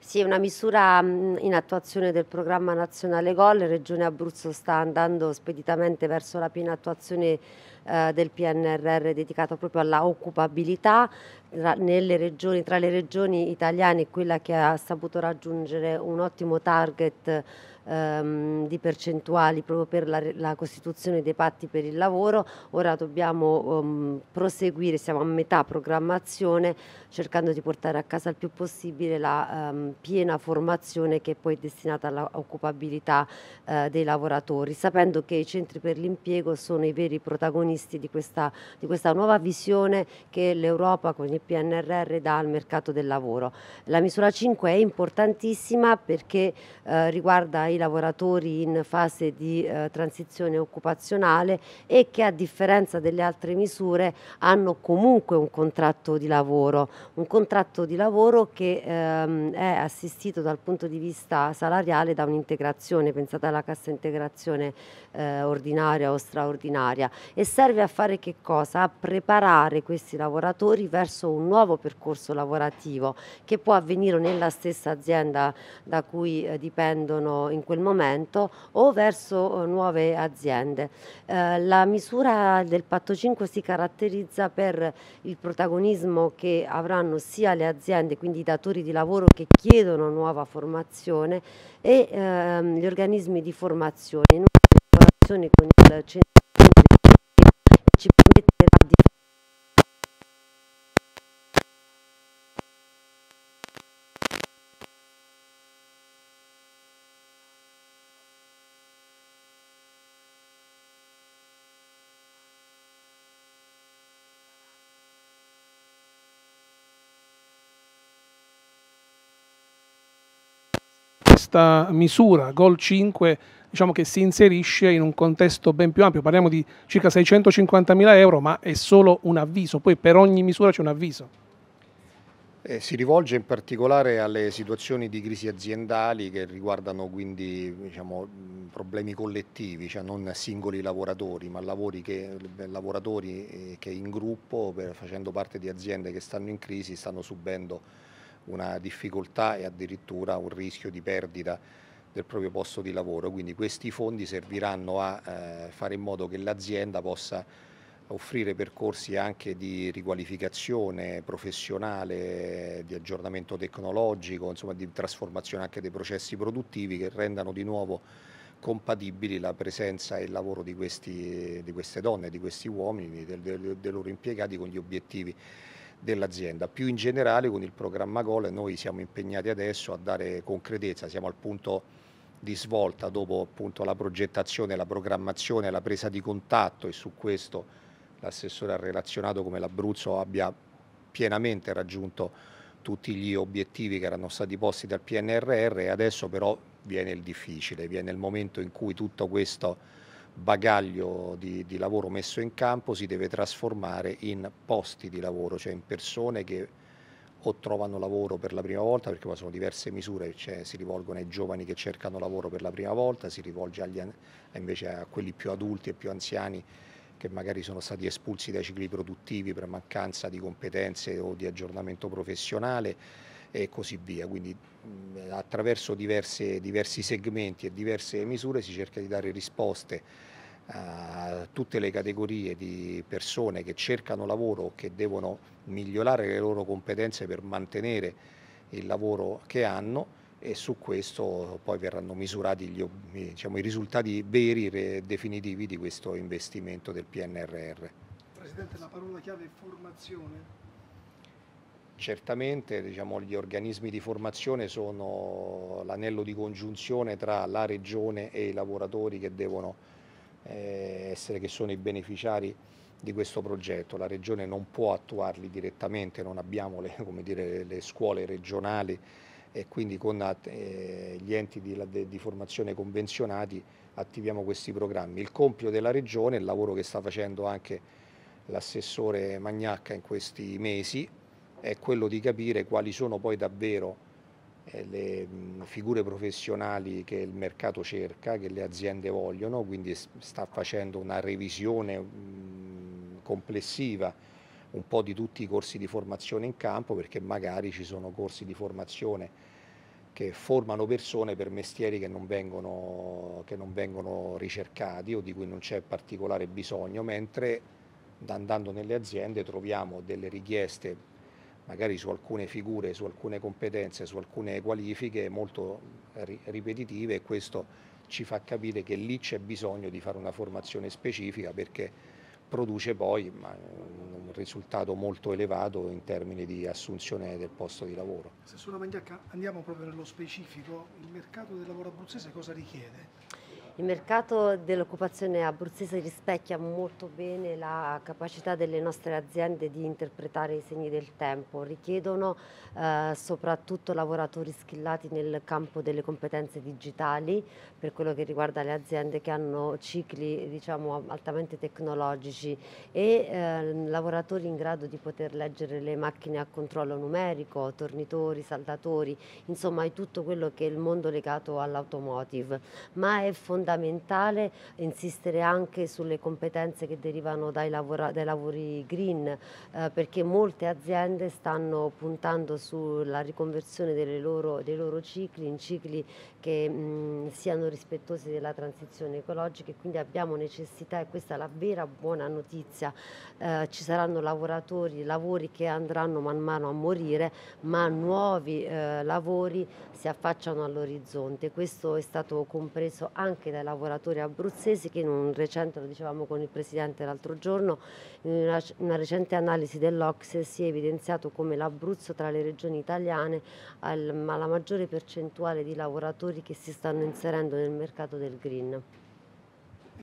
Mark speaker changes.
Speaker 1: Sì, è una misura mm, in attuazione del programma nazionale GOL, Regione Abruzzo sta andando speditamente verso la piena attuazione eh, del PNRR dedicato proprio alla occupabilità regioni, tra le regioni italiane quella che ha saputo raggiungere un ottimo target ehm, di percentuali proprio per la, la, costituzione dei patti per il lavoro, ora dobbiamo ehm, proseguire, siamo a metà programmazione cercando di portare a casa il più possibile la ehm, piena formazione che è poi destinata all'occupabilità eh, dei lavoratori, sapendo che i centri per l'impiego sono i veri protagonisti di questa, di questa nuova visione che l'Europa con il PNRR dà al mercato del lavoro. La misura 5 è importantissima perché eh, riguarda il lavoratori in fase di eh, transizione occupazionale e che a differenza delle altre misure hanno comunque un contratto di lavoro, un contratto di lavoro che ehm, è assistito dal punto di vista salariale da un'integrazione, pensate alla cassa integrazione eh, ordinaria o straordinaria e serve a fare che cosa? A preparare questi lavoratori verso un nuovo percorso lavorativo che può avvenire nella stessa azienda da cui eh, dipendono in quel momento o verso eh, nuove aziende. Eh, la misura del patto 5 si caratterizza per il protagonismo che avranno sia le aziende, quindi i datori di lavoro che chiedono nuova formazione e ehm, gli organismi di formazione in una collaborazione con il centro che ci permetterà
Speaker 2: questa misura, Gol 5, diciamo che si inserisce in un contesto ben più ampio, parliamo di circa 650 mila euro, ma è solo un avviso, poi per ogni misura c'è un avviso. Eh, si rivolge in particolare alle situazioni di crisi aziendali che riguardano quindi diciamo, problemi collettivi, cioè non singoli lavoratori, ma che, eh, lavoratori eh, che in gruppo, per, facendo parte di aziende che stanno in crisi, stanno subendo una difficoltà e addirittura un rischio di perdita del proprio posto di lavoro. Quindi questi fondi serviranno a eh, fare in modo che l'azienda possa offrire percorsi anche di riqualificazione professionale, di aggiornamento tecnologico, insomma di trasformazione anche dei processi produttivi che rendano di nuovo compatibili la presenza e il lavoro di, questi, di queste donne, di questi uomini, dei loro impiegati con gli obiettivi dell'azienda. Più in generale con il programma GOL noi siamo impegnati adesso a dare concretezza, siamo al punto di svolta dopo appunto la progettazione, la programmazione, la presa di contatto e su questo l'assessore ha relazionato come l'Abruzzo abbia pienamente raggiunto tutti gli obiettivi che erano stati posti dal PNRR e adesso però viene il difficile, viene il momento in cui tutto questo bagaglio di, di, lavoro messo in campo si deve trasformare in posti di lavoro, cioè in persone che o trovano lavoro per la prima volta, perché poi sono diverse misure, cioè si rivolgono ai giovani che cercano lavoro per la prima volta, si rivolge agli, invece a quelli più adulti e più anziani che magari sono stati espulsi dai cicli produttivi per mancanza di competenze o di aggiornamento professionale e così via. Quindi mh, mm, attraverso diverse, diversi segmenti e diverse misure si cerca di dare risposte a tutte le categorie di persone che cercano lavoro o che devono migliorare le loro competenze per mantenere il lavoro che hanno e su questo poi verranno misurati gli, diciamo, i risultati veri e definitivi di questo investimento del PNRR. Presidente, la parola chiave è formazione? Certamente diciamo, gli organismi di formazione sono l'anello di congiunzione tra la regione e i lavoratori che devono eh, essere, che sono i beneficiari di questo progetto. La regione non può attuarli direttamente, non abbiamo le, dire, le scuole regionali e quindi con eh, gli enti di, di formazione convenzionati attiviamo questi programmi. Il compito della regione, il lavoro che sta facendo anche l'assessore Magnacca in questi mesi, è quello di capire quali sono poi davvero eh, le figure professionali che il mercato cerca, che le aziende vogliono, quindi sta facendo una revisione complessiva un po' di tutti i corsi di formazione in campo perché magari ci sono corsi di formazione che formano persone per mestieri che non, vengono, che non vengono, ricercati o di cui non c'è particolare bisogno, mentre andando nelle aziende troviamo delle richieste magari su alcune figure, su alcune competenze, su alcune qualifiche molto eh, ri ripetitive e questo ci fa capire che lì c'è bisogno di fare una formazione specifica perché produce poi ma, mm, un risultato molto elevato in termini di assunzione del posto di lavoro. Assessore Mangiacca, andiamo proprio nello specifico, il mercato del lavoro abruzzese cosa richiede?
Speaker 1: Il mercato dell'occupazione abruzzese rispecchia molto bene la capacità delle nostre aziende di interpretare i segni del tempo, richiedono eh, soprattutto lavoratori schillati nel campo delle competenze digitali per quello che riguarda le aziende che hanno cicli diciamo, altamente tecnologici e eh, lavoratori in grado di poter leggere le macchine a controllo numerico, tornitori, saldatori, insomma è tutto quello che è il mondo legato all'automotive, ma è fondamentale fondamentale insistere anche sulle competenze che derivano dai, lavora, dai lavori green, eh, perché molte aziende stanno puntando sulla riconversione loro, dei loro cicli in cicli che mh, siano rispettosi della transizione ecologica e quindi abbiamo necessità, e questa è la vera buona notizia, eh, ci saranno lavoratori, lavori che andranno man mano a morire, ma nuovi eh, lavori si affacciano all'orizzonte. Questo è stato compreso anche da dai lavoratori abruzzesi che in un recente, lo dicevamo con il Presidente l'altro giorno, in una, una recente analisi dell'Ox si è evidenziato come l'Abruzzo tra le regioni italiane ha la maggiore percentuale di lavoratori che si stanno inserendo nel mercato del green.